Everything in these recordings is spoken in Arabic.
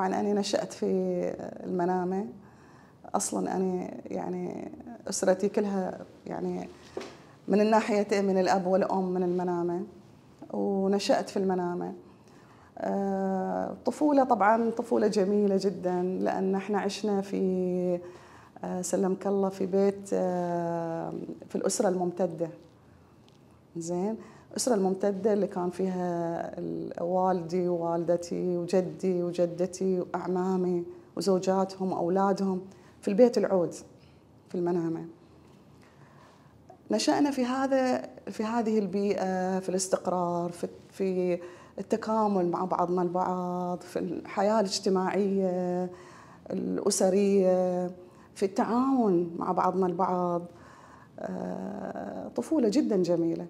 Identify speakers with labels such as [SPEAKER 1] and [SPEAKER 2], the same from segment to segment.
[SPEAKER 1] طبعا أنا نشأت في المنامة أصلا أنا يعني أسرتي كلها يعني من الناحية من الأب والأم من المنامة ونشأت في المنامة آه، طفولة طبعا طفولة جميلة جدا لأن احنا عشنا في آه، سلمك الله في بيت آه، في الأسرة الممتدة زين الأسرة الممتدة اللي كان فيها والدي ووالدتي وجدي وجدتي وأعمامي وزوجاتهم وأولادهم في البيت العود في المنامة نشأنا في هذا في هذه البيئة في الاستقرار في, في التكامل مع بعضنا البعض في الحياة الاجتماعية الأسرية في التعاون مع بعضنا البعض آه، طفولة جدا جميلة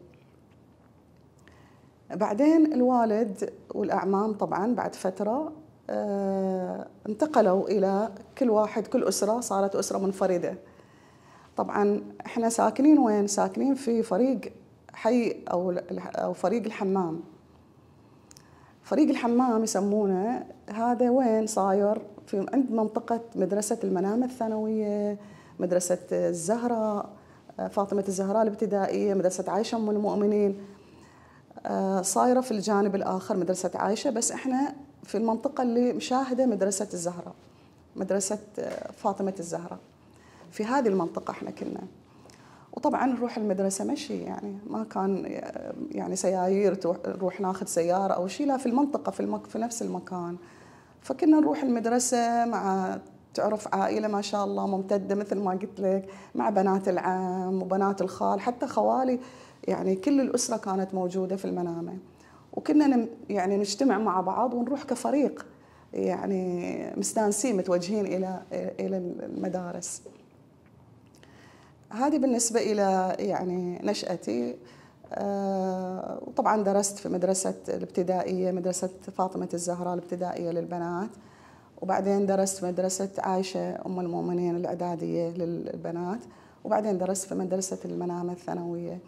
[SPEAKER 1] بعدين الوالد والأعمام طبعا بعد فترة آه، انتقلوا إلى كل واحد كل أسرة صارت أسرة منفردة طبعا احنا ساكنين وين ساكنين في فريق حي أو, أو فريق الحمام فريق الحمام يسمونه هذا وين صاير في عند منطقة مدرسة المنامة الثانوية مدرسة الزهراء آه، فاطمة الزهراء الابتدائية مدرسة عائشة أم المؤمنين آه، صايرة في الجانب الآخر مدرسة عايشة بس إحنا في المنطقة اللي مشاهدة مدرسة الزهرة مدرسة آه، فاطمة الزهرة في هذه المنطقة إحنا كنا وطبعا نروح المدرسة مشي يعني ما كان آه، يعني سيايير نروح ناخذ سيارة أو شيء لا في المنطقة في, المك... في نفس المكان فكنا نروح المدرسة مع تعرف عائلة ما شاء الله ممتدة مثل ما قلت لك مع بنات العم وبنات الخال حتى خوالي يعني كل الأسرة كانت موجودة في المنامة وكنا يعني نجتمع مع بعض ونروح كفريق يعني مستانسين متوجهين إلى إلى المدارس هذه بالنسبة إلى يعني نشأتي آه، وطبعا درست في مدرسة الابتدائية مدرسة فاطمة الزهراء الابتدائية للبنات وبعدين درست في مدرسة عائشة أم المؤمنين الإعدادية للبنات وبعدين درست في مدرسة المنامة الثانوية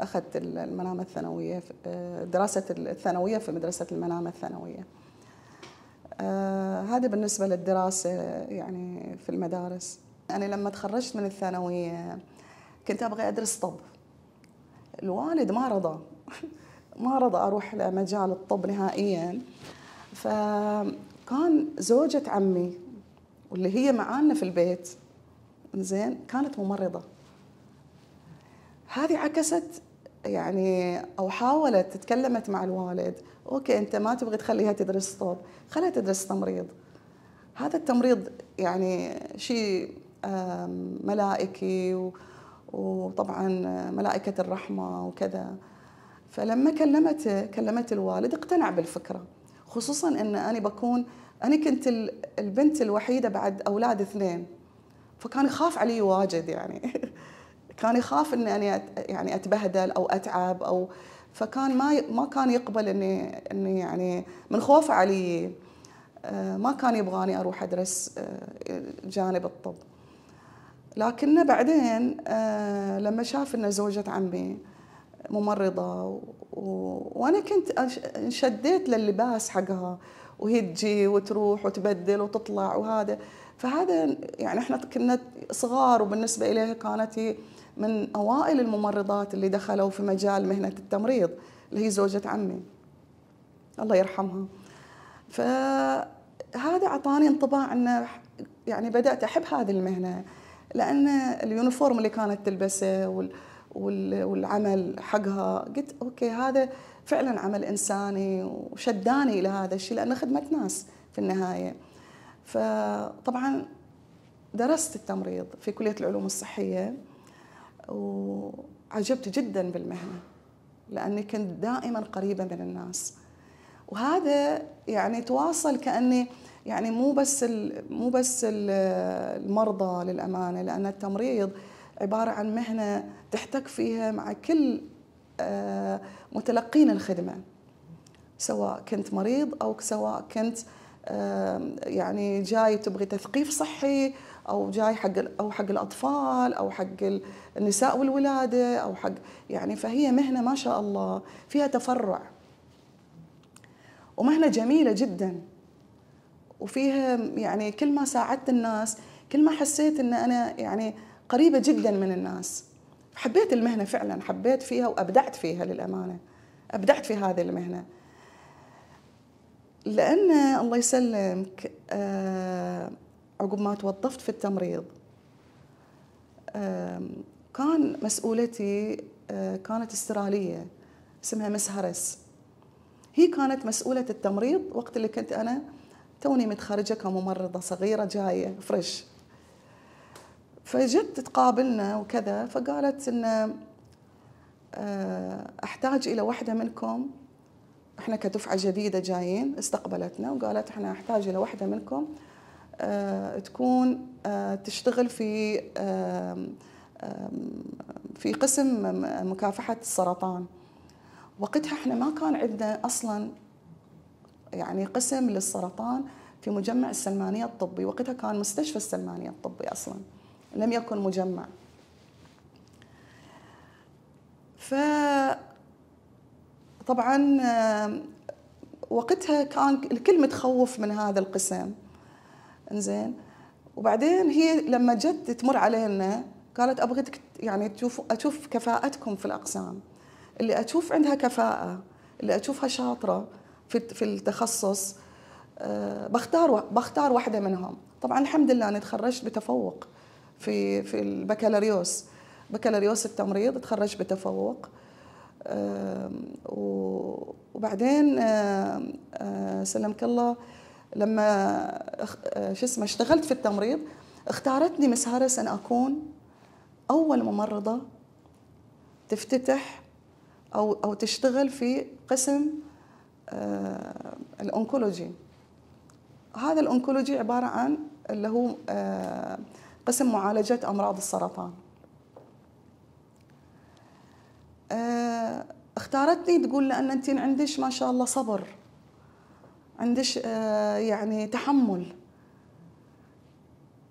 [SPEAKER 1] اخذت المنامه الثانويه آه، دراسه الثانويه في مدرسه المنامه الثانويه آه، هذا بالنسبه للدراسه يعني في المدارس انا يعني لما تخرجت من الثانويه كنت ابغى ادرس طب الوالد ما رضى ما رضى اروح لمجال الطب نهائيا فكان زوجة عمي واللي هي معانا في البيت زين كانت ممرضه هذه عكست يعني او حاولت تكلمت مع الوالد اوكي انت ما تبغي تخليها تدرس طب خليها تدرس تمريض هذا التمريض يعني شيء ملائكي وطبعا ملائكه الرحمه وكذا فلما كلمت كلمت الوالد اقتنع بالفكره خصوصا ان انا بكون انا كنت البنت الوحيده بعد اولاد اثنين فكان يخاف علي واجد يعني كان يخاف اني انا يعني اتبهدل او اتعب او فكان ما ما كان يقبل اني اني يعني من خوفه علي آه، ما كان يبغاني اروح ادرس آه، جانب الطب لكن بعدين آه، لما شاف ان زوجة عمي ممرضة و... وانا كنت انشديت للباس حقها وهي تجي وتروح وتبدل وتطلع وهذا فهذا يعني احنا كنا صغار وبالنسبه اليها كانت من اوائل الممرضات اللي دخلوا في مجال مهنه التمريض اللي هي زوجة عمي الله يرحمها فهذا اعطاني انطباع انه يعني بدات احب هذه المهنه لان اليونيفورم اللي كانت تلبسه وال والعمل حقها قلت اوكي هذا فعلا عمل انساني وشداني الى هذا الشيء لانه خدمه ناس في النهايه فطبعا درست التمريض في كليه العلوم الصحيه وعجبت جدا بالمهنه لاني كنت دائما قريبه من الناس وهذا يعني تواصل كاني يعني مو بس مو بس المرضى للامانه لان التمريض عباره عن مهنه تحتك فيها مع كل آه، متلقين الخدمه سواء كنت مريض او سواء كنت يعني جاي تبغي تثقيف صحي او جاي حق او حق الاطفال او حق النساء والولاده او حق يعني فهي مهنه ما شاء الله فيها تفرع ومهنه جميله جدا وفيها يعني كل ما ساعدت الناس كل ما حسيت ان انا يعني قريبه جدا من الناس حبيت المهنه فعلا حبيت فيها وابدعت فيها للامانه ابدعت في هذه المهنه لان الله يسلمك آه عقب ما توظفت في التمريض كان مسؤولتي كانت استرالية اسمها مس هارس هي كانت مسؤولة التمريض وقت اللي كنت أنا توني متخرجة كممرضة صغيرة جاية فريش فجت تقابلنا وكذا فقالت إن أحتاج إلى واحدة منكم احنا كدفعة جديدة جايين استقبلتنا وقالت احنا أحتاج إلى واحدة منكم آه، تكون آه، تشتغل في في قسم مكافحة السرطان وقتها احنا ما كان عندنا اصلا يعني قسم للسرطان في مجمع السلمانية الطبي وقتها كان مستشفى السلمانية الطبي أصلا لم يكن مجمع فطبعا وقتها كان الكل متخوف من هذا القسم انزين وبعدين هي لما جت تمر علينا قالت ابغى يعني تشوف اشوف كفاءتكم في الاقسام اللي اشوف عندها كفاءه اللي اشوفها شاطره في في التخصص أه بختار بختار واحده منهم طبعا الحمد لله انا تخرجت بتفوق في في البكالوريوس بكالوريوس التمريض تخرجت بتفوق أه وبعدين أه سلمك الله لما آه، شو اسمه اشتغلت في التمريض اختارتني مس هارس ان اكون اول ممرضه تفتتح او او تشتغل في قسم آه، الانكولوجي هذا الانكولوجي عباره عن اللي هو آه، قسم معالجه امراض السرطان اختارتني تقول لان انت عندك ما شاء الله صبر عنديش آه، يعني تحمل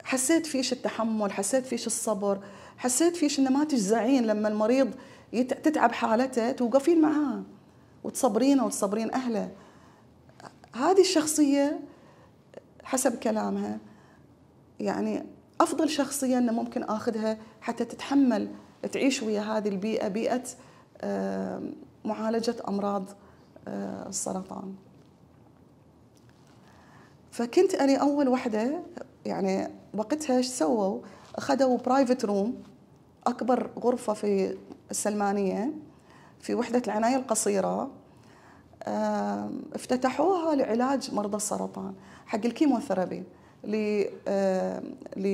[SPEAKER 1] حسيت فيش التحمل حسيت فيش الصبر حسيت فيش ان ما تجزعين لما المريض تتعب حالته توقفين معاه وتصبرينه وتصبرين اهله هذه الشخصيه حسب كلامها يعني افضل شخصيه انه ممكن اخذها حتى تتحمل تعيش ويا هذه البيئه بيئه آه، معالجه امراض آه، السرطان فكنت أنا أول وحدة يعني وقتها ايش سووا؟ أخذوا برايفت روم أكبر غرفة في السلمانية في وحدة العناية القصيرة افتتحوها لعلاج مرضى السرطان حق الكيموثيرابي ل ل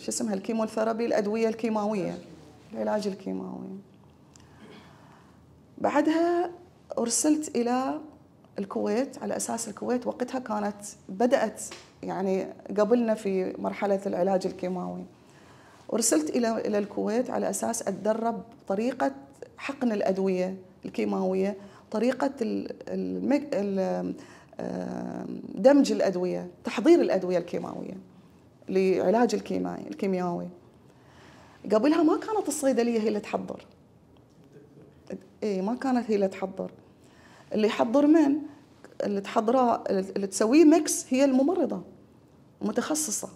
[SPEAKER 1] شو اسمها الكيموثيرابي الادويه الكيماويه العلاج الكيماوي بعدها ارسلت الى الكويت على اساس الكويت وقتها كانت بدات يعني قبلنا في مرحله العلاج الكيماوي ارسلت الى الى الكويت على اساس اتدرب طريقه حقن الادويه الكيماويه طريقه دمج الادويه تحضير الادويه الكيماويه لعلاج الكيماوي قبلها ما كانت الصيدليه هي اللي تحضر اي ما كانت هي اللي تحضر اللي يحضر من اللي تحضرها اللي تسويه ميكس هي الممرضه متخصصه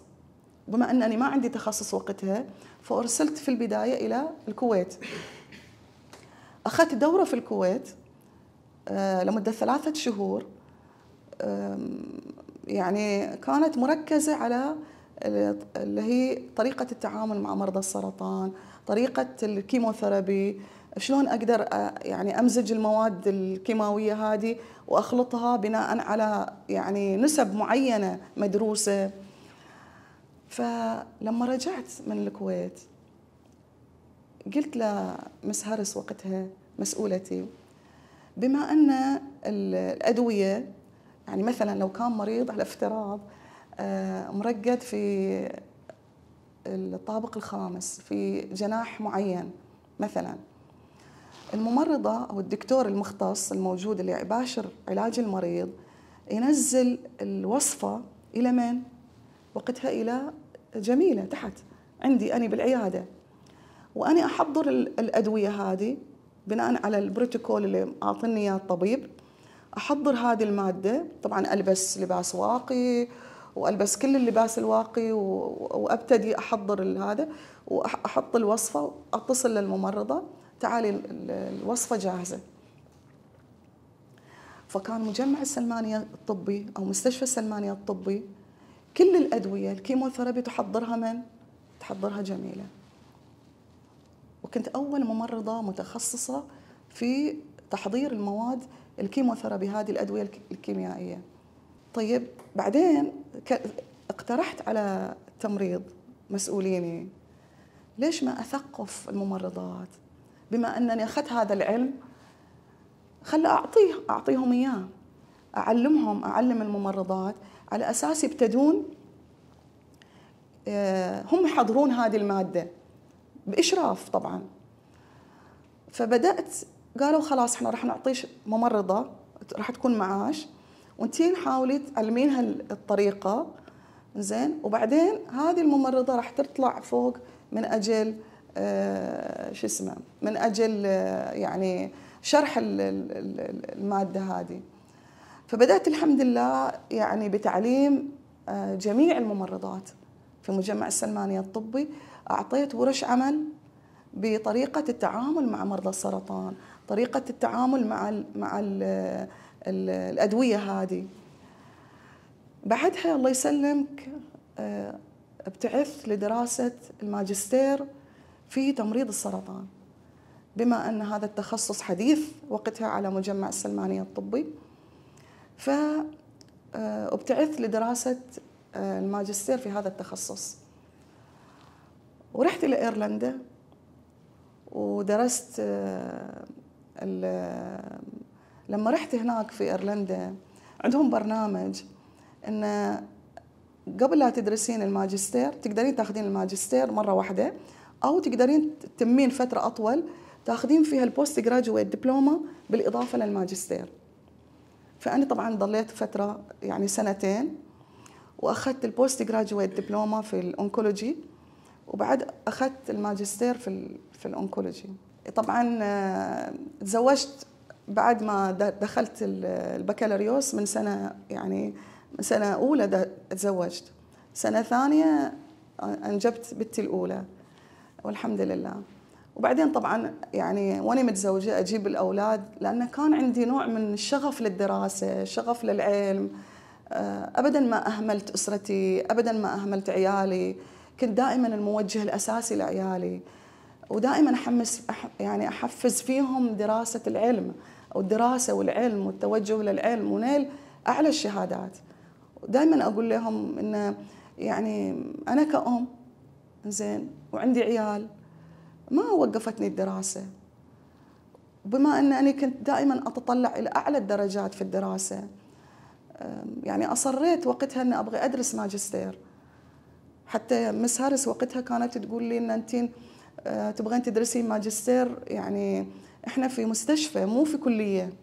[SPEAKER 1] بما انني ما عندي تخصص وقتها فارسلت في البدايه الى الكويت اخذت دوره في الكويت آه، لمده ثلاثه شهور يعني كانت مركزه على اللي هي طريقه التعامل مع مرضى السرطان طريقه الكيموثيرابي شلون اقدر آه، يعني امزج المواد الكيماويه هذه واخلطها بناء على يعني نسب معينه مدروسه فلما رجعت من الكويت قلت لمس هارس وقتها مسؤولتي بما ان الادويه يعني مثلا لو كان مريض على افتراض آه، مرقد في الطابق الخامس في جناح معين مثلا الممرضة أو الدكتور المختص الموجود اللي يباشر علاج المريض ينزل الوصفة إلى من؟ وقتها إلى جميلة تحت عندي أنا بالعيادة وأنا أحضر الأدوية هذه بناء على البروتوكول اللي أعطني إياه الطبيب أحضر هذه المادة طبعا ألبس لباس واقي والبس كل اللباس الواقي وابتدي احضر هذا واحط الوصفه واتصل للممرضه تعالي الوصفه جاهزه فكان مجمع السلمانية الطبي أو مستشفى السلمانية الطبي كل الأدوية الكيموثيرابي تحضرها من؟ تحضرها جميلة وكنت أول ممرضة متخصصة في تحضير المواد الكيموثيرابي هذه الأدوية الكيميائية طيب بعدين اقترحت على التمريض مسؤوليني ليش ما أثقف الممرضات بما انني اخذت هذا العلم خل اعطيه اعطيهم اياه اعلمهم اعلم الممرضات على اساس يبتدون آه، هم يحضرون هذه الماده باشراف طبعا فبدات قالوا خلاص احنا راح نعطيش ممرضه راح تكون معاش وانتي حاولي تعلمينها الطريقه زين وبعدين هذه الممرضه راح تطلع فوق من اجل آه، شو اسمه من اجل آه، يعني شرح الماده هذه فبدات الحمد لله يعني بتعليم آه، جميع الممرضات في مجمع السلمانيه الطبي اعطيت ورش عمل بطريقه التعامل مع مرضى السرطان طريقه التعامل مع الـ مع الـ الـ الادويه هذه بعدها الله يسلمك ابتعثت لدراسه الماجستير في تمريض السرطان بما أن هذا التخصص حديث وقتها على مجمع السلمانية الطبي فابتعثت آه، لدراسة آه، الماجستير في هذا التخصص ورحت إلى إيرلندا ودرست آه، لما رحت هناك في إيرلندا عندهم برنامج أن قبل لا تدرسين الماجستير تقدرين تاخذين الماجستير مرة واحدة او تقدرين تتمين فتره اطول تاخذين فيها البوست جراجويت دبلوما بالاضافه للماجستير فانا طبعا ضليت فتره يعني سنتين واخذت البوست جراجويت دبلوما في الانكولوجي وبعد اخذت الماجستير في في الانكولوجي طبعا آه، تزوجت بعد ما دخلت البكالوريوس من سنه يعني من سنه اولى تزوجت سنه ثانيه انجبت بنتي الاولى والحمد لله وبعدين طبعا يعني وانا متزوجه اجيب الاولاد لانه كان عندي نوع من الشغف للدراسه، شغف للعلم آه، ابدا ما اهملت اسرتي، ابدا ما اهملت عيالي، كنت دائما الموجه الاساسي لعيالي ودائما احمس يعني احفز فيهم دراسه العلم او الدراسه والعلم والتوجه للعلم ونيل اعلى الشهادات. ودائما اقول لهم ان يعني انا كأم زين وعندي عيال ما وقفتني الدراسه بما ان انا كنت دائما اتطلع الى اعلى الدرجات في الدراسه يعني اصريت وقتها أني ابغى ادرس ماجستير حتى مس هارس وقتها كانت تقول لي ان انت أه، تبغين تدرسين ماجستير يعني احنا في مستشفى مو في كليه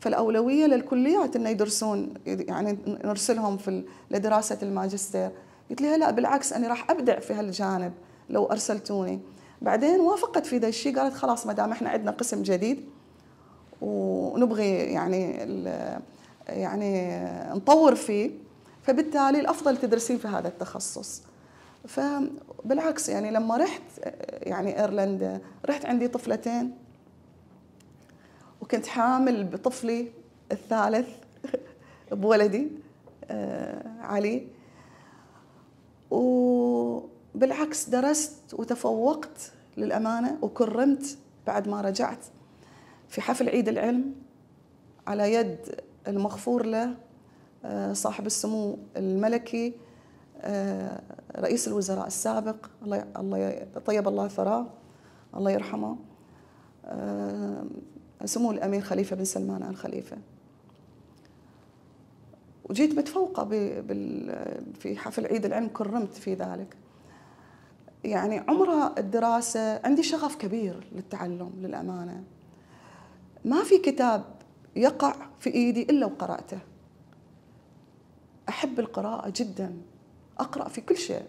[SPEAKER 1] فالاولويه للكليات انه يدرسون يعني نرسلهم في لدراسه الماجستير قلت لها لا بالعكس أنا راح أبدع في هالجانب لو أرسلتوني بعدين وافقت في ذا الشيء قالت خلاص ما دام احنا عندنا قسم جديد ونبغي يعني يعني نطور فيه فبالتالي الافضل تدرسين في هذا التخصص فبالعكس يعني لما رحت يعني ايرلندا رحت عندي طفلتين وكنت حامل بطفلي الثالث بولدي آه، علي وبالعكس درست وتفوقت للأمانة وكرمت بعد ما رجعت في حفل عيد العلم على يد المغفور له آه، صاحب السمو الملكي آه، رئيس الوزراء السابق الله الله طيب الله ثراه الله يرحمه آه، سمو الامير خليفه بن سلمان ال خليفه وجيت متفوقة في حفل عيد العلم كرمت في ذلك يعني عمر الدراسة عندي شغف كبير للتعلم للأمانة ما في كتاب يقع في إيدي إلا وقرأته أحب القراءة جدا أقرأ في كل شيء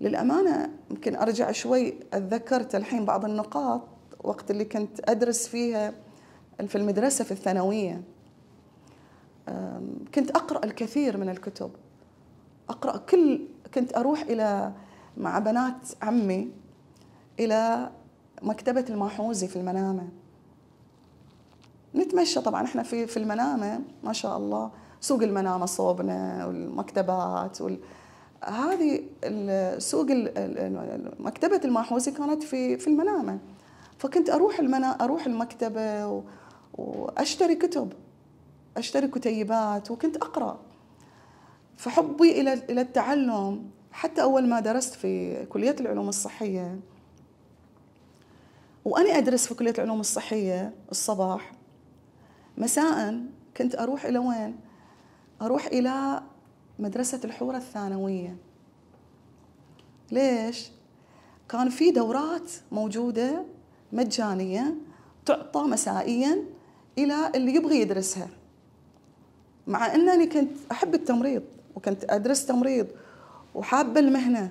[SPEAKER 1] للأمانة يمكن أرجع شوي أتذكرت الحين بعض النقاط وقت اللي كنت أدرس فيها في المدرسة في الثانوية كنت أقرأ الكثير من الكتب أقرأ كل كنت أروح إلى مع بنات عمي إلى مكتبة الماحوزي في المنامة نتمشى طبعا احنا في في المنامة ما شاء الله سوق المنامة صوبنا والمكتبات وال... هذه سوق مكتبة الماحوزي كانت في في المنامة فكنت اروح المنا اروح المكتبة واشتري كتب أشتري كتيبات وكنت أقرأ فحبي إلى إلى التعلم حتى أول ما درست في كلية العلوم الصحية وأنا أدرس في كلية العلوم الصحية الصباح مساء كنت أروح إلى وين؟ أروح إلى مدرسة الحورة الثانوية ليش؟ كان في دورات موجودة مجانية تعطى مسائيا إلى اللي يبغي يدرسها مع انني كنت احب التمريض وكنت ادرس تمريض وحابه المهنه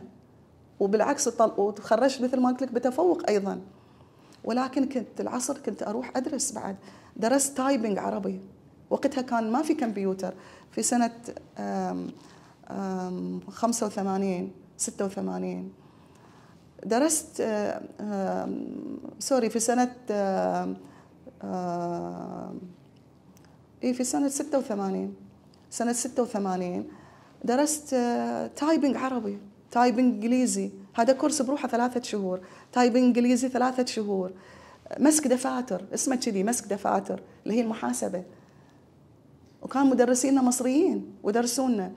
[SPEAKER 1] وبالعكس وتخرجت مثل ما قلت لك بتفوق ايضا ولكن كنت العصر كنت اروح ادرس بعد درست تايبنج عربي وقتها كان ما في كمبيوتر في سنه آم آم 85 86 درست آم سوري في سنه اي في سنة 86 سنة 86 درست آه، تايبنج عربي تايبنج انجليزي هذا كورس بروحه ثلاثة شهور تايبنج انجليزي ثلاثة شهور مسك دفاتر اسمه كذي مسك دفاتر اللي هي المحاسبة وكان مدرسينا مصريين ودرسونا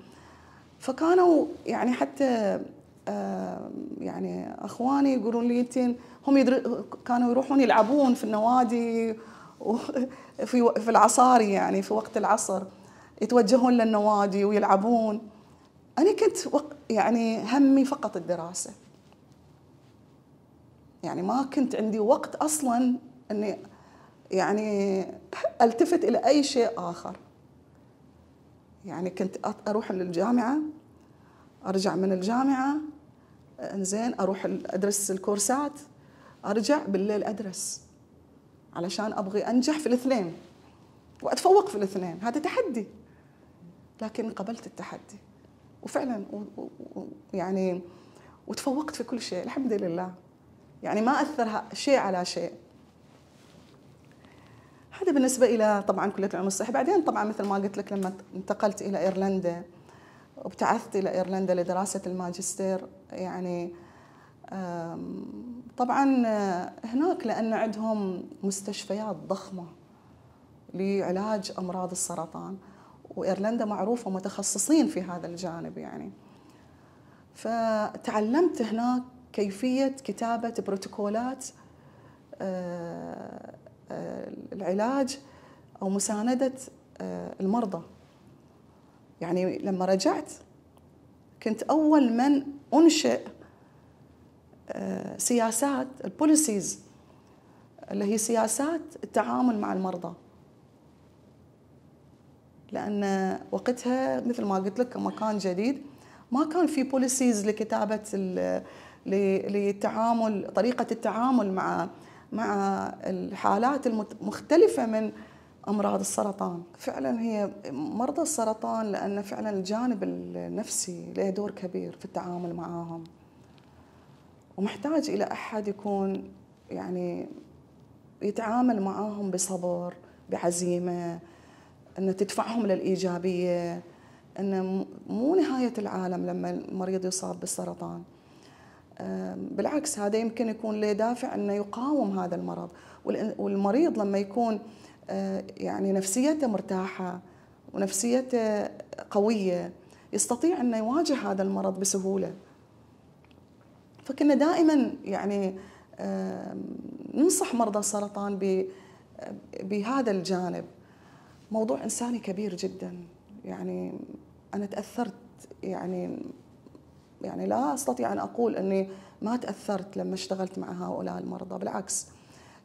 [SPEAKER 1] فكانوا يعني حتى آه، يعني اخواني يقولون لي هم يدر... كانوا يروحون يلعبون في النوادي في في العصاري يعني في وقت العصر يتوجهون للنوادي ويلعبون انا كنت يعني همي فقط الدراسه يعني ما كنت عندي وقت اصلا اني يعني التفت الى اي شيء اخر يعني كنت اروح للجامعه ارجع من الجامعه انزين اروح ادرس الكورسات ارجع بالليل ادرس علشان ابغي انجح في الاثنين واتفوق في الاثنين هذا تحدي لكن قبلت التحدي وفعلا و... و... يعني وتفوقت في كل شيء الحمد لله يعني ما اثر شيء على شيء هذا بالنسبه الى طبعا كليه العلوم الصحي بعدين طبعا مثل ما قلت لك لما انتقلت الى ايرلندا وابتعثت الى ايرلندا لدراسه الماجستير يعني طبعا آه، هناك لأن عندهم مستشفيات ضخمة لعلاج أمراض السرطان وإيرلندا معروفة متخصصين في هذا الجانب يعني فتعلمت هناك كيفية كتابة بروتوكولات آه، آه، العلاج أو مساندة المرضى يعني لما رجعت كنت أول من أنشئ سياسات البوليسيز اللي هي سياسات التعامل مع المرضى لان وقتها مثل ما قلت لك مكان جديد ما كان في بوليسيز لكتابه للتعامل طريقه التعامل مع مع الحالات المختلفه من امراض السرطان فعلا هي مرضى السرطان لان فعلا الجانب النفسي له دور كبير في التعامل معاهم ومحتاج الى احد يكون يعني يتعامل معاهم بصبر بعزيمه انه تدفعهم للايجابيه انه مو نهايه العالم لما المريض يصاب بالسرطان بالعكس هذا يمكن يكون له دافع انه يقاوم هذا المرض والمريض لما يكون آه، يعني نفسيته مرتاحه ونفسيته قويه يستطيع انه يواجه هذا المرض بسهوله فكنا دائما يعني ننصح مرضى السرطان بهذا الجانب موضوع انساني كبير جدا يعني انا تاثرت يعني يعني لا استطيع ان اقول اني ما تاثرت لما اشتغلت مع هؤلاء المرضى بالعكس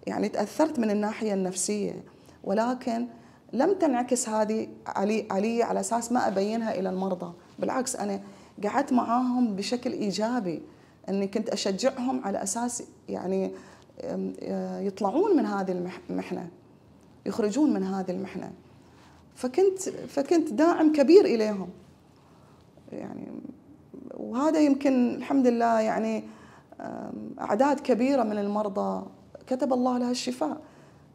[SPEAKER 1] يعني تاثرت من الناحيه النفسيه ولكن لم تنعكس هذه علي علي على اساس ما ابينها الى المرضى بالعكس انا قعدت معاهم بشكل ايجابي اني كنت اشجعهم على اساس يعني يطلعون من هذه المحنه يخرجون من هذه المحنه فكنت فكنت داعم كبير اليهم يعني وهذا يمكن الحمد لله يعني اعداد كبيره من المرضى كتب الله لها الشفاء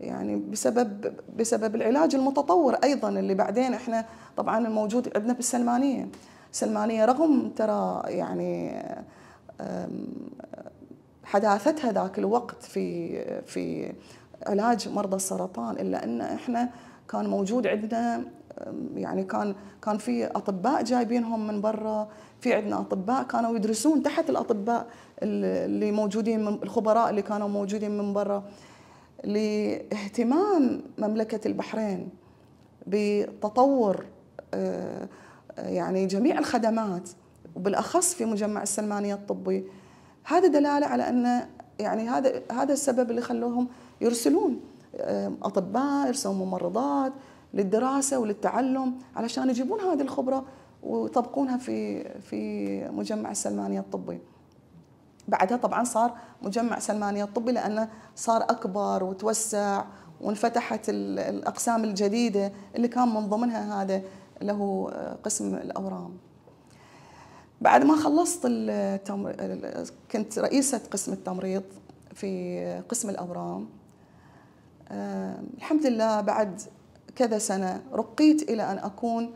[SPEAKER 1] يعني بسبب بسبب العلاج المتطور ايضا اللي بعدين احنا طبعا الموجود عندنا بالسلمانيه السلمانيه رغم ترى يعني حداثتها ذاك الوقت في في علاج مرضى السرطان الا ان احنا كان موجود عندنا يعني كان كان في اطباء جايبينهم من برا في عندنا اطباء كانوا يدرسون تحت الاطباء اللي موجودين من الخبراء اللي كانوا موجودين من برا لاهتمام مملكه البحرين بتطور آه، يعني جميع الخدمات وبالاخص في مجمع السلمانيه الطبي هذا دلاله على ان يعني هذا هذا السبب اللي خلوهم يرسلون اطباء يرسلون ممرضات للدراسه وللتعلم علشان يجيبون هذه الخبره ويطبقونها في في مجمع السلمانيه الطبي. بعدها طبعا صار مجمع سلمانيه الطبي لانه صار اكبر وتوسع وانفتحت الاقسام الجديده اللي كان من ضمنها هذا له آه، قسم الاورام. بعد ما خلصت التمر... كنت رئيسة قسم التمريض في قسم الأورام الحمد لله بعد كذا سنة رقيت إلى أن أكون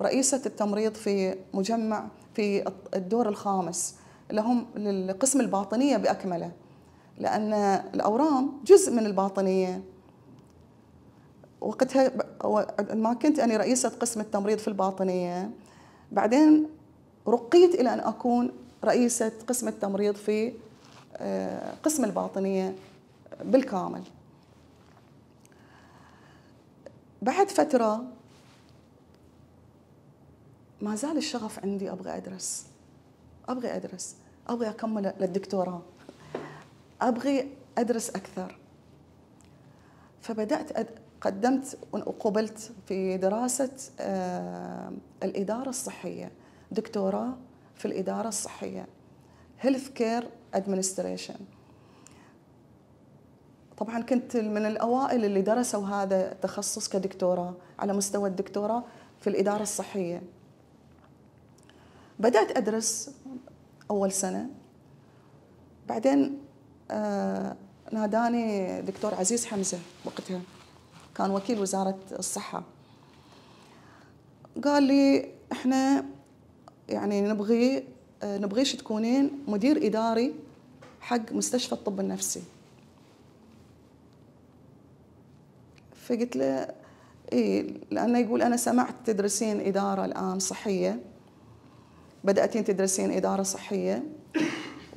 [SPEAKER 1] رئيسة التمريض في مجمع في الدور الخامس لهم للقسم الباطنية بأكمله لأن الأورام جزء من الباطنية وقتها ما كنت أنا رئيسة قسم التمريض في الباطنية بعدين رقيت إلى أن أكون رئيسة قسم التمريض في آه، قسم الباطنية بالكامل بعد فترة ما زال الشغف عندي أبغى أدرس أبغى أدرس أبغى أكمل للدكتوراه أبغي أدرس أكثر فبدأت قدمت وقبلت في دراسة آه، الإدارة الصحية دكتوراه في الإدارة الصحية هيلث كير Administration طبعا كنت من الأوائل اللي درسوا هذا التخصص كدكتوراه على مستوى الدكتوراه في الإدارة الصحية بدأت أدرس أول سنة بعدين آه ناداني دكتور عزيز حمزة وقتها كان وكيل وزارة الصحة قال لي احنا يعني نبغي نبغيش تكونين مدير إداري حق مستشفى الطب النفسي فقلت له اي لانه يقول انا سمعت تدرسين اداره الان صحيه بداتين تدرسين اداره صحيه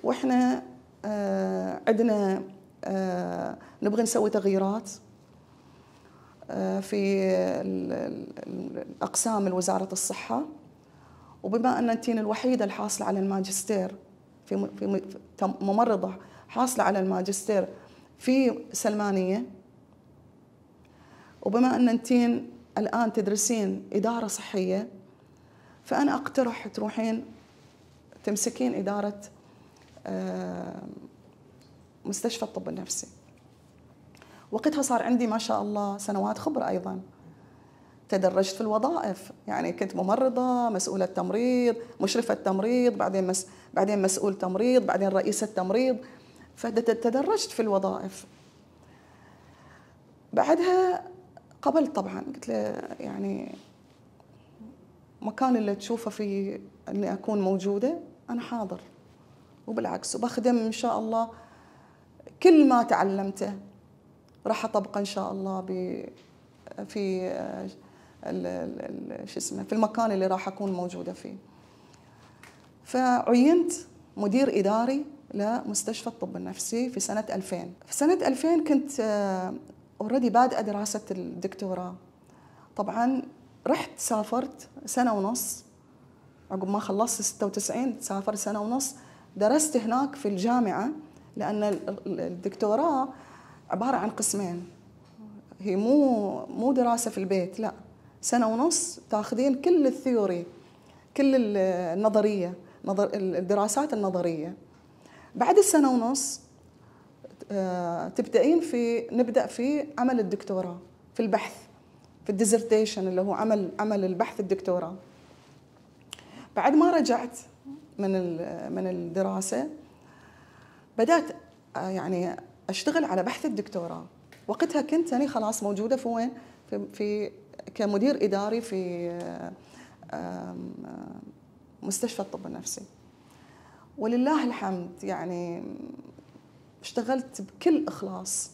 [SPEAKER 1] واحنا آه، عندنا آه، نبغى نسوي تغييرات في الأقسام الوزارة الصحة وبما أن أنتين الوحيدة الحاصلة على الماجستير في في ممرضة حاصلة على الماجستير في سلمانية وبما أن أنتين الآن تدرسين إدارة صحية فأنا أقترح تروحين تمسكين إدارة آه، مستشفى الطب النفسي وقتها صار عندي ما شاء الله سنوات خبرة أيضا تدرجت في الوظائف يعني كنت ممرضة مسؤولة تمريض مشرفة تمريض بعدين مس... بعدين مسؤول تمريض بعدين رئيسة تمريض فتدرجت في الوظائف بعدها قبلت طبعا قلت له يعني مكان اللي تشوفه في اني اكون موجوده انا حاضر وبالعكس وبخدم ان شاء الله كل ما تعلمته راح اطبقه ان شاء الله ب في شو اسمه في المكان اللي راح اكون موجوده فيه. فعينت مدير اداري لمستشفى الطب النفسي في سنه 2000 في سنه 2000 كنت اوريدي آه، بادئه دراسه الدكتوراه طبعا رحت سافرت سنه ونص عقب ما خلصت 96 سافرت سنه ونص درست هناك في الجامعه لان الدكتوراه عباره عن قسمين هي مو مو دراسه في البيت لا سنه ونص تاخذين كل الثيوري كل النظريه نظر الدراسات النظريه بعد السنه ونص آه، تبدأين في نبدأ في عمل الدكتوراه في البحث في الديزرتيشن اللي هو عمل عمل البحث الدكتوراه بعد ما رجعت من من الدراسة بدأت آه، يعني اشتغل على بحث الدكتوراه وقتها كنت انا يعني خلاص موجوده في وين في, في كمدير اداري في مستشفى الطب النفسي ولله الحمد يعني اشتغلت بكل اخلاص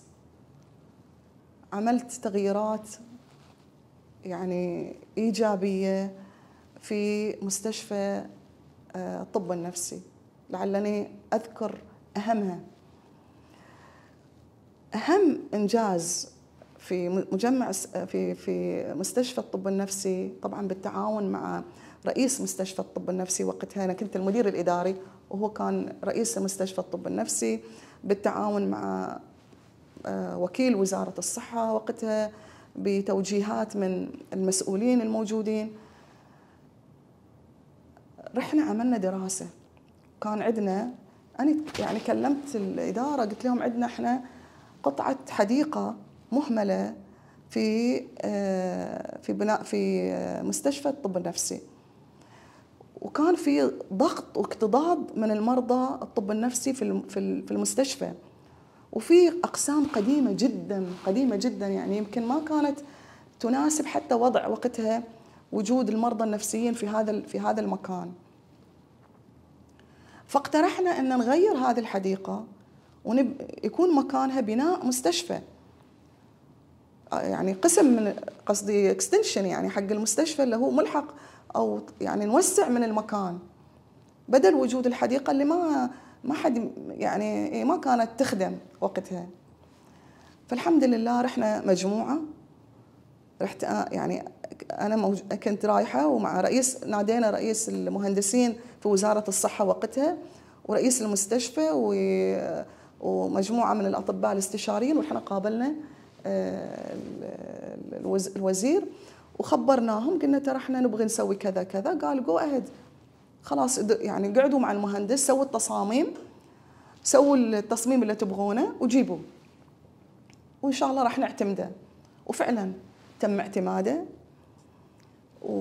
[SPEAKER 1] عملت تغييرات يعني ايجابيه في مستشفى آه، الطب النفسي لعلني اذكر اهمها اهم انجاز في مجمع في في مستشفى الطب النفسي طبعا بالتعاون مع رئيس مستشفى الطب النفسي وقتها انا كنت المدير الاداري وهو كان رئيس مستشفى الطب النفسي بالتعاون مع آه، وكيل وزاره الصحه وقتها بتوجيهات من المسؤولين الموجودين رحنا عملنا دراسه كان عندنا انا يعني كلمت الاداره قلت لهم عندنا احنا قطعة حديقة مهملة في آه، في بناء في آه، مستشفى الطب النفسي وكان في ضغط واكتضاب من المرضى الطب النفسي في في المستشفى وفي اقسام قديمه جدا قديمه جدا يعني يمكن ما كانت تناسب حتى وضع وقتها وجود المرضى النفسيين في هذا في هذا المكان فاقترحنا ان نغير هذه الحديقه ويكون مكانها بناء مستشفى آه، يعني قسم من قصدي اكستنشن يعني حق المستشفى اللي هو ملحق او يعني نوسع من المكان بدل وجود الحديقه اللي ما ما حد يعني إيه، ما كانت تخدم وقتها فالحمد لله رحنا مجموعه رحت يعني انا كنت رايحه ومع رئيس نادينا رئيس المهندسين في وزاره الصحه وقتها ورئيس المستشفى و ومجموعه من الاطباء الاستشاريين واحنا قابلنا آه، الوزير وخبرناهم قلنا ترى احنا نبغي نسوي كذا كذا قال جو اهيد خلاص يعني قعدوا مع المهندس سووا التصاميم سووا التصميم اللي تبغونه وجيبوا وان شاء الله راح نعتمده وفعلا تم اعتماده و...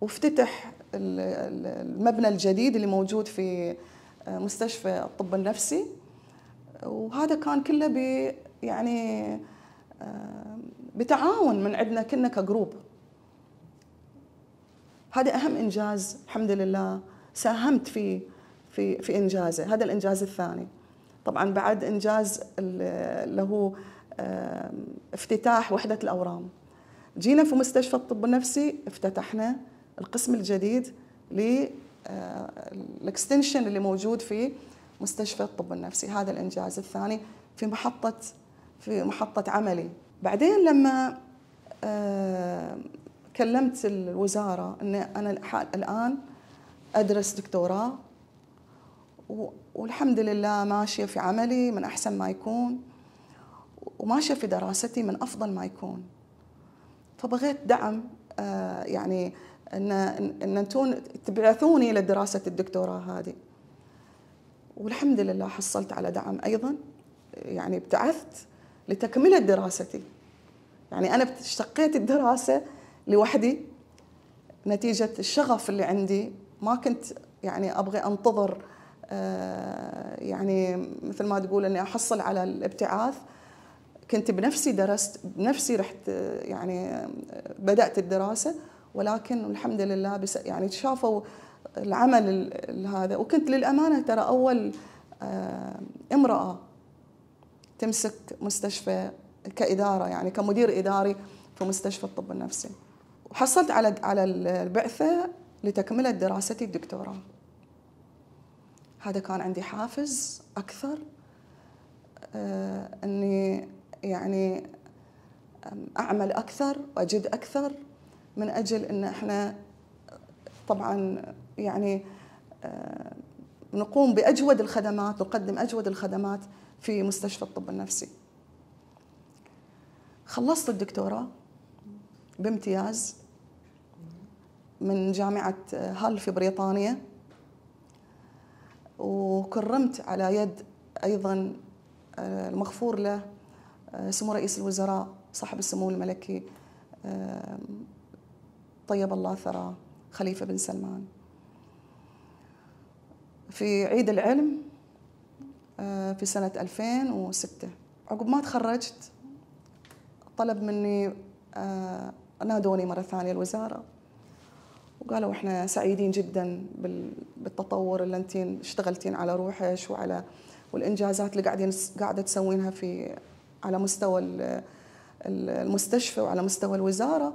[SPEAKER 1] وافتتح المبنى الجديد اللي موجود في آه، مستشفى الطب النفسي وهذا كان كله ب يعني آه، بتعاون من عندنا كنا كجروب هذا اهم انجاز الحمد لله ساهمت في في في انجازه هذا الانجاز الثاني طبعا بعد انجاز اللي هو افتتاح وحده الاورام جينا في مستشفى الطب النفسي افتتحنا القسم الجديد للاكستنشن آه، اللي موجود في مستشفى الطب النفسي هذا الانجاز الثاني في محطه في محطه عملي بعدين لما آه، كلمت الوزاره ان انا الان ادرس دكتوراه والحمد لله ماشيه في عملي من احسن ما يكون وماشيه في دراستي من افضل ما يكون فبغيت دعم آه، يعني ان ان انتم تبعثوني لدراسه الدكتوراه هذه والحمد لله حصلت على دعم ايضا يعني ابتعثت لتكمله دراستي يعني انا اشتقيت الدراسه لوحدي نتيجه الشغف اللي عندي ما كنت يعني ابغي انتظر آه، يعني مثل ما تقول اني احصل على الابتعاث كنت بنفسي درست بنفسي رحت يعني بدات الدراسه ولكن الحمد لله يعني شافوا العمل هذا وكنت للأمانة ترى أول آه، امرأة تمسك مستشفى كإدارة يعني كمدير إداري في مستشفى الطب النفسي وحصلت على على البعثة لتكملة دراستي الدكتوراه هذا كان عندي حافز أكثر آه، أني يعني أعمل أكثر وأجد أكثر من أجل أن إحنا طبعا يعني آه، نقوم باجود الخدمات نقدم اجود الخدمات في مستشفى الطب النفسي خلصت الدكتوراه بامتياز من جامعة هال في بريطانيا وكرمت على يد أيضا آه، المغفور له آه، سمو رئيس الوزراء صاحب السمو الملكي طيب الله ثراه خليفة بن سلمان في عيد العلم آه، في سنة 2006 عقب ما تخرجت طلب مني آه، نادوني مرة ثانية الوزارة وقالوا احنا سعيدين جدا بالتطور اللي انت اشتغلتين على روحك وعلى والانجازات اللي قاعدين قاعده تسوينها في على مستوى المستشفى وعلى مستوى الوزاره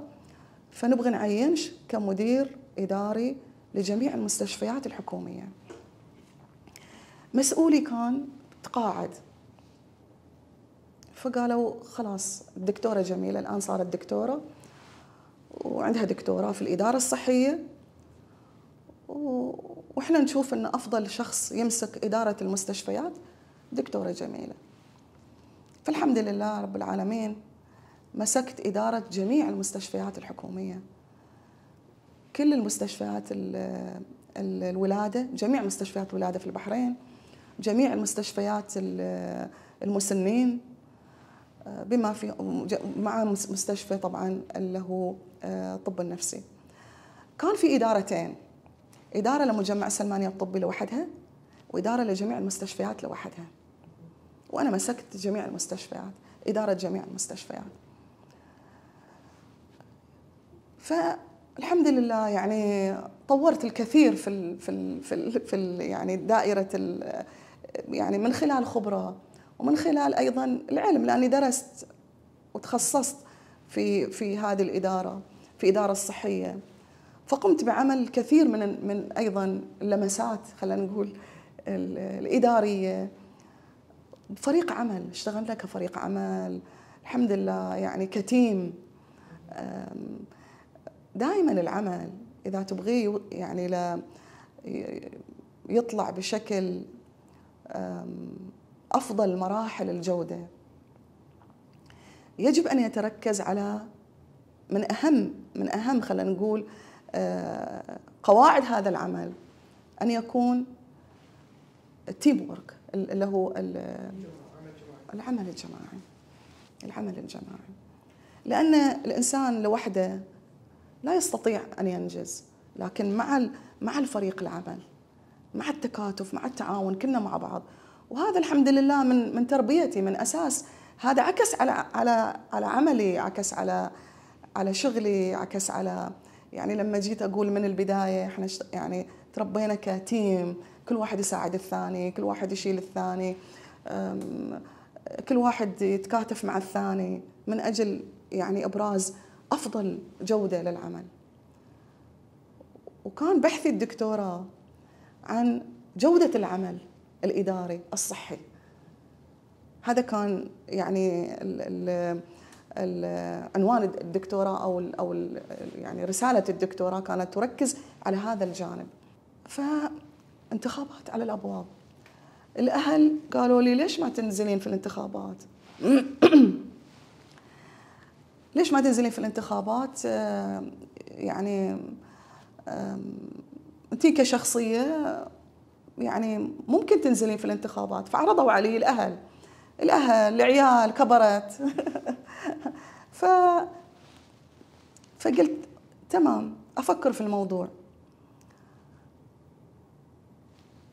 [SPEAKER 1] فنبغى نعينش كمدير اداري لجميع المستشفيات الحكوميه. مسؤولي كان تقاعد فقالوا خلاص الدكتوره جميله الان صارت دكتوره وعندها دكتوراه في الاداره الصحيه واحنا نشوف ان افضل شخص يمسك اداره المستشفيات دكتوره جميله فالحمد لله رب العالمين مسكت اداره جميع المستشفيات الحكوميه كل المستشفيات ال... الولاده جميع مستشفيات الولاده في البحرين جميع المستشفيات المسنين آه، بما في مع مستشفى طبعا اللي هو آه، الطب النفسي كان في ادارتين اداره لمجمع سلمانيه الطبي لوحدها واداره لجميع المستشفيات لوحدها وانا مسكت جميع المستشفيات اداره جميع المستشفيات فالحمد لله يعني طورت الكثير في الـ في الـ في, الـ في ال يعني دائره يعني من خلال خبرة ومن خلال أيضا العلم لأني درست وتخصصت في في هذه الإدارة في إدارة الصحية فقمت بعمل كثير من من أيضا اللمسات خلينا نقول الإدارية فريق عمل اشتغلنا كفريق عمل الحمد لله يعني كتيم دائما العمل اذا تبغيه يعني لا يطلع بشكل افضل مراحل الجوده يجب ان يتركز على من اهم من اهم خلينا نقول أه، قواعد هذا العمل ان يكون التيم ورك اللي هو العمل الجماعي العمل الجماعي لان الانسان لوحده لا يستطيع ان ينجز لكن مع مع الفريق العمل مع التكاتف مع التعاون كنا مع بعض وهذا الحمد لله من من تربيتي من اساس هذا عكس على على على عملي عكس على على شغلي عكس على يعني لما جيت اقول من البدايه احنا يعني تربينا كتيم كل واحد يساعد الثاني كل واحد يشيل الثاني كل واحد يتكاتف مع الثاني من اجل يعني ابراز افضل جوده للعمل وكان بحثي الدكتوراه عن جودة العمل الإداري الصحي هذا كان يعني ال ال ال عنوان الدكتوراه او او يعني رساله الدكتوراه كانت تركز على هذا الجانب. فانتخابات على الابواب. الاهل قالوا لي ليش ما تنزلين في الانتخابات؟ ليش ما تنزلين في الانتخابات؟ آه، يعني انت كشخصيه يعني ممكن تنزلين في الانتخابات فعرضوا علي الاهل الاهل العيال كبرت ف فقلت تمام افكر في الموضوع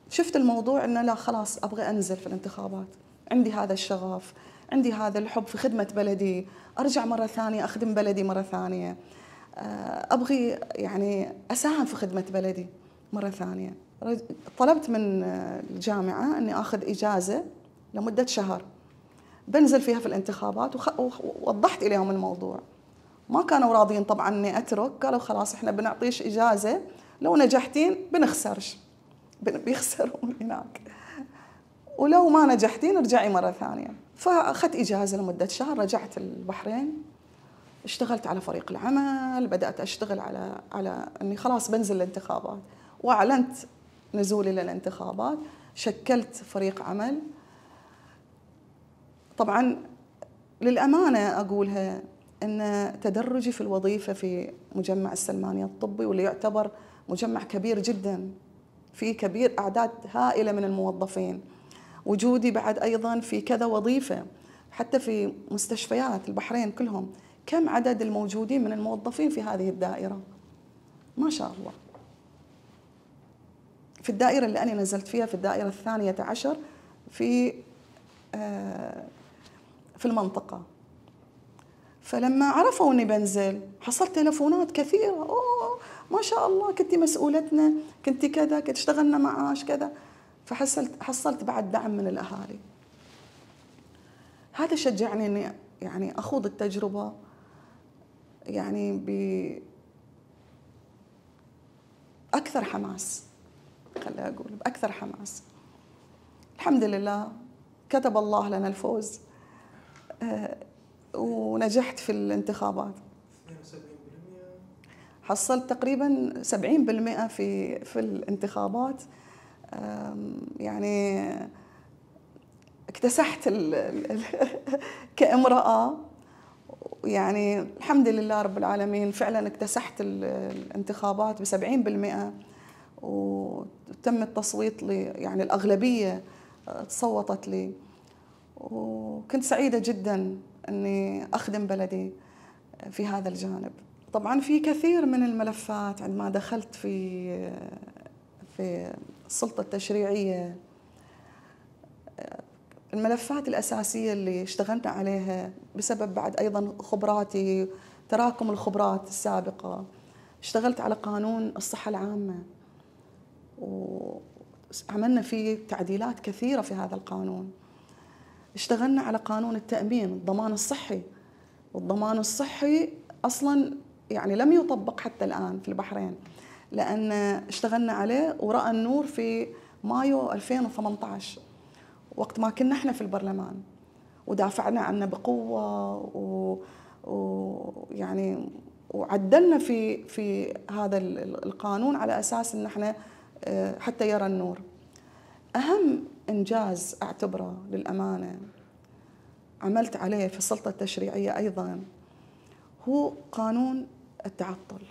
[SPEAKER 1] شفت الموضوع انه لا خلاص ابغى انزل في الانتخابات عندي هذا الشغف عندي هذا الحب في خدمه بلدي ارجع مره ثانيه اخدم بلدي مره ثانيه آه، ابغي يعني اساهم في خدمه بلدي مرة ثانية طلبت من الجامعة أني أخذ إجازة لمدة شهر بنزل فيها في الانتخابات ووضحت إليهم الموضوع ما كانوا راضيين طبعا اني اترك قالوا خلاص احنا بنعطيش اجازه لو نجحتين بنخسرش بيخسرون هناك ولو ما نجحتين ارجعي مره ثانيه فاخذت اجازه لمده شهر رجعت البحرين اشتغلت على فريق العمل بدات اشتغل على على اني خلاص بنزل الانتخابات واعلنت نزولي للانتخابات شكلت فريق عمل طبعا للامانه اقولها ان تدرجي في الوظيفه في مجمع السلمانيه الطبي واللي يعتبر مجمع كبير جدا في كبير اعداد هائله من الموظفين وجودي بعد ايضا في كذا وظيفه حتى في مستشفيات البحرين كلهم كم عدد الموجودين من الموظفين في هذه الدائره ما شاء الله في الدائرة اللي أنا نزلت فيها في الدائرة الثانية عشر في آه، في المنطقة فلما عرفوا اني بنزل حصلت تلفونات كثيره اوه ما شاء الله كنت مسؤولتنا كنت كذا كنت اشتغلنا معاش كذا فحصلت حصلت بعد دعم من الاهالي هذا شجعني اني يعني اخوض التجربه يعني بأكثر اكثر حماس خليني اقول باكثر حماس الحمد لله كتب الله لنا الفوز آه، ونجحت في الانتخابات حصلت تقريبا 70% في في الانتخابات يعني اكتسحت الـ الـ كامرأة يعني الحمد لله رب العالمين فعلا اكتسحت الانتخابات ب 70% وتم التصويت لي يعني الأغلبية آه، تصوتت لي وكنت سعيدة جدا أني أخدم بلدي آه، في هذا الجانب طبعا في كثير من الملفات عندما دخلت في آه، في السلطة التشريعية الملفات الأساسية اللي اشتغلنا عليها بسبب بعد أيضا خبراتي تراكم الخبرات السابقة اشتغلت على قانون الصحة العامة وعملنا فيه تعديلات كثيرة في هذا القانون اشتغلنا على قانون التأمين الضمان الصحي والضمان الصحي أصلا يعني لم يطبق حتى الآن في البحرين لأن اشتغلنا عليه ورأى النور في مايو 2018 وقت ما كنا احنا في البرلمان ودافعنا عنه بقوة و... ويعني وعدلنا في في هذا القانون على اساس ان احنا حتى يرى النور أهم إنجاز أعتبره للأمانة عملت عليه في السلطة التشريعية أيضا هو قانون التعطل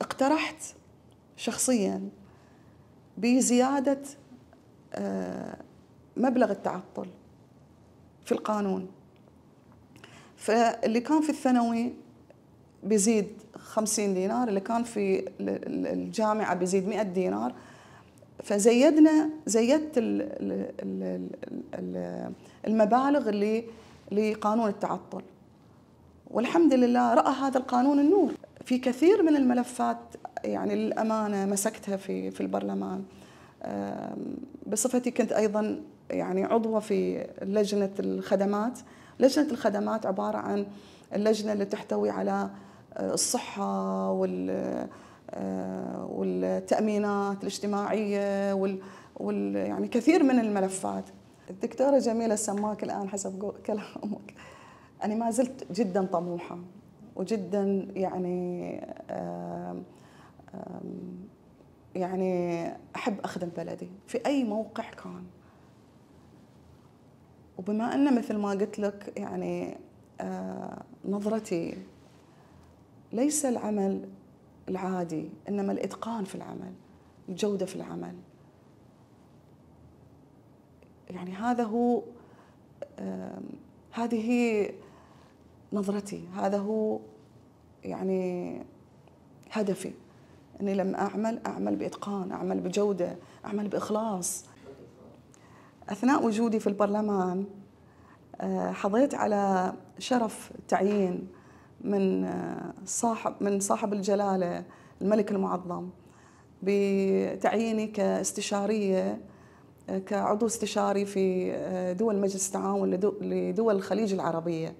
[SPEAKER 1] اقترحت شخصيا بزيادة آه، مبلغ التعطل في القانون فاللي كان في الثانوي بيزيد 50 دينار اللي كان في الجامعه بيزيد 100 دينار فزيدنا زيدت المبالغ اللي لقانون التعطل والحمد لله راى هذا القانون النور في كثير من الملفات يعني للامانه مسكتها في في البرلمان بصفتي كنت ايضا يعني عضوه في لجنه الخدمات لجنه الخدمات عباره عن اللجنه اللي تحتوي على الصحة وال آه، والتأمينات الاجتماعية وال, وال يعني كثير من الملفات الدكتورة جميلة سماك الآن حسب كلامك أنا ما زلت جدا طموحة وجدا يعني يعني أحب أخدم بلدي في أي موقع كان وبما أن مثل ما قلت لك يعني آه، نظرتي ليس العمل العادي انما الاتقان في العمل الجوده في العمل يعني هذا هو هذه نظرتي هذا هو يعني هدفي اني لما اعمل اعمل باتقان اعمل بجوده اعمل باخلاص اثناء وجودي في البرلمان آه، حظيت على شرف التعيين من آه، صاحب من صاحب الجلاله الملك المعظم بتعييني كاستشاريه آه، كعضو استشاري في آه، دول مجلس التعاون لدول الخليج العربيه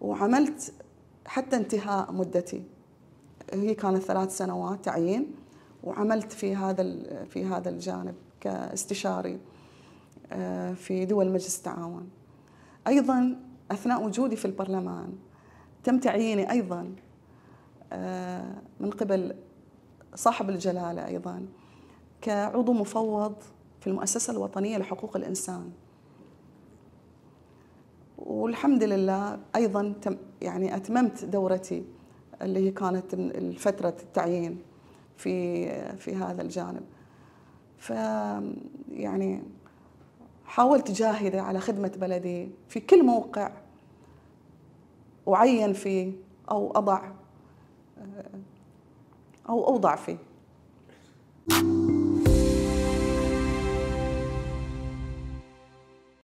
[SPEAKER 1] وعملت حتى انتهاء مدتي هي كانت ثلاث سنوات تعيين وعملت في هذا في هذا الجانب كاستشاري في دول مجلس التعاون ايضا أثناء وجودي في البرلمان تم تعييني أيضا آه، من قبل صاحب الجلالة أيضا كعضو مفوض في المؤسسة الوطنية لحقوق الإنسان والحمد لله أيضا تم يعني أتممت دورتي اللي هي كانت فترة التعيين في في هذا الجانب ف يعني حاولت جاهدة على خدمة بلدي في كل موقع أعين فيه أو أضع آه، أو أوضع فيه